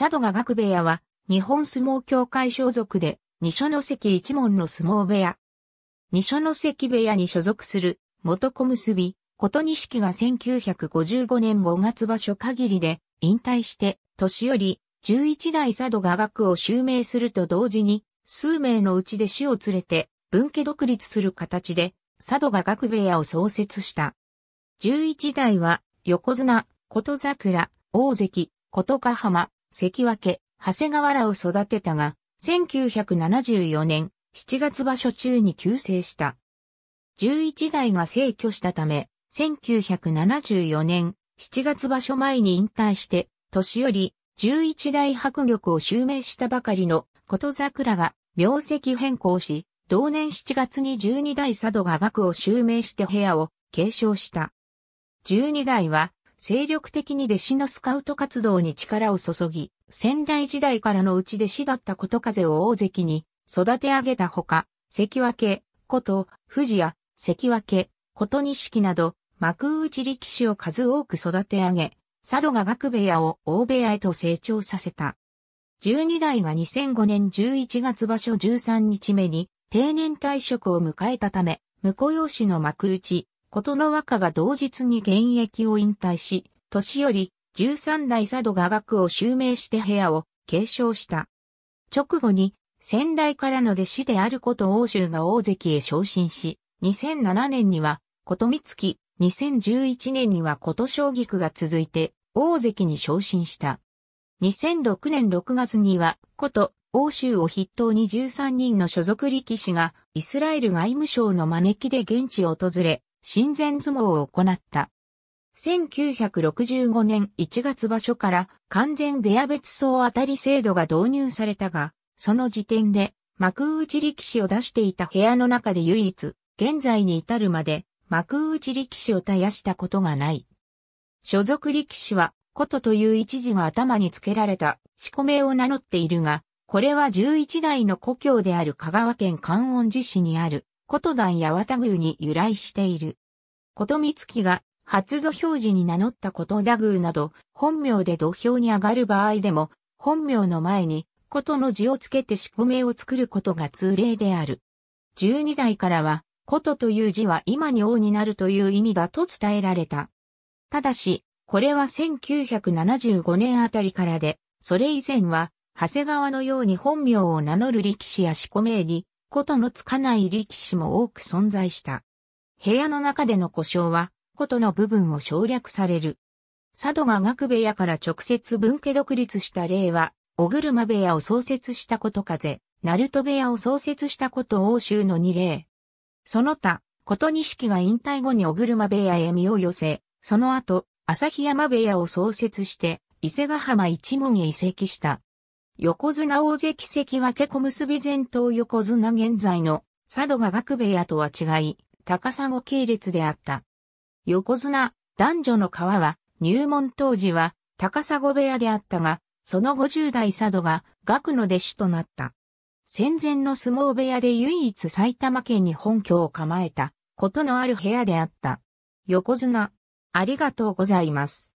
佐渡が学部屋は、日本相撲協会所属で、二所ノ関一門の相撲部屋。二所ノ関部屋に所属する、元小結、琴錦が1955年5月場所限りで、引退して、年より、十一代佐渡が学を襲名すると同時に、数名のうちで死を連れて、分家独立する形で、佐渡が学部屋を創設した。十一代は、横綱、琴桜、大関、琴ヶ浜、関脇、長谷川らを育てたが、1974年7月場所中に急成した。11代が逝去したため、1974年7月場所前に引退して、年より11代迫力を襲名したばかりの琴桜が名跡変更し、同年7月に12代佐渡が学を襲名して部屋を継承した。12代は精力的に弟子のスカウト活動に力を注ぎ、仙台時代からのうち弟子だったこと風を大関に育て上げたほか、関脇、こと、富士や、関脇、こと錦など、幕内力士を数多く育て上げ、佐渡が学部屋を大部屋へと成長させた。十二代が2005年11月場所13日目に定年退職を迎えたため、婿養子の幕内、ことの若が同日に現役を引退し、年より13代佐渡雅楽を襲名して部屋を継承した。直後に先代からの弟子であること欧州が大関へ昇進し、2007年にはこと三月、2011年にはこと将菊が続いて大関に昇進した。2006年6月にはこと欧州を筆頭に13人の所属力士がイスラエル外務省の招きで現地を訪れ、親善相撲を行った。1965年1月場所から完全部屋別荘あたり制度が導入されたが、その時点で幕内力士を出していた部屋の中で唯一、現在に至るまで幕内力士を絶やしたことがない。所属力士は、ことという一字が頭につけられた、しこ名を名乗っているが、これは11代の故郷である香川県観音寺市にある、琴団八幡宮に由来している。琴光月が初土俵時に名乗った琴田宮など、本名で土俵に上がる場合でも、本名の前に、琴の字をつけて四股名を作ることが通例である。十二代からは、琴という字は今に王になるという意味だと伝えられた。ただし、これは1975年あたりからで、それ以前は、長谷川のように本名を名乗る力士や四股名に、ことのつかない力士も多く存在した。部屋の中での故障は、ことの部分を省略される。佐渡が学部屋から直接分家独立した例は、小車部屋を創設したこと風、鳴門部屋を創設したこと欧州の二例。その他、こと錦が引退後に小車部屋へ身を寄せ、その後、旭山部屋を創設して、伊勢ヶ浜一門へ移籍した。横綱大関関け小結前頭横綱現在の佐渡が学部屋とは違い、高砂系列であった。横綱、男女の川は、入門当時は高砂部屋であったが、その50代佐渡が学の弟子となった。戦前の相撲部屋で唯一埼玉県に本拠を構えたことのある部屋であった。横綱、ありがとうございます。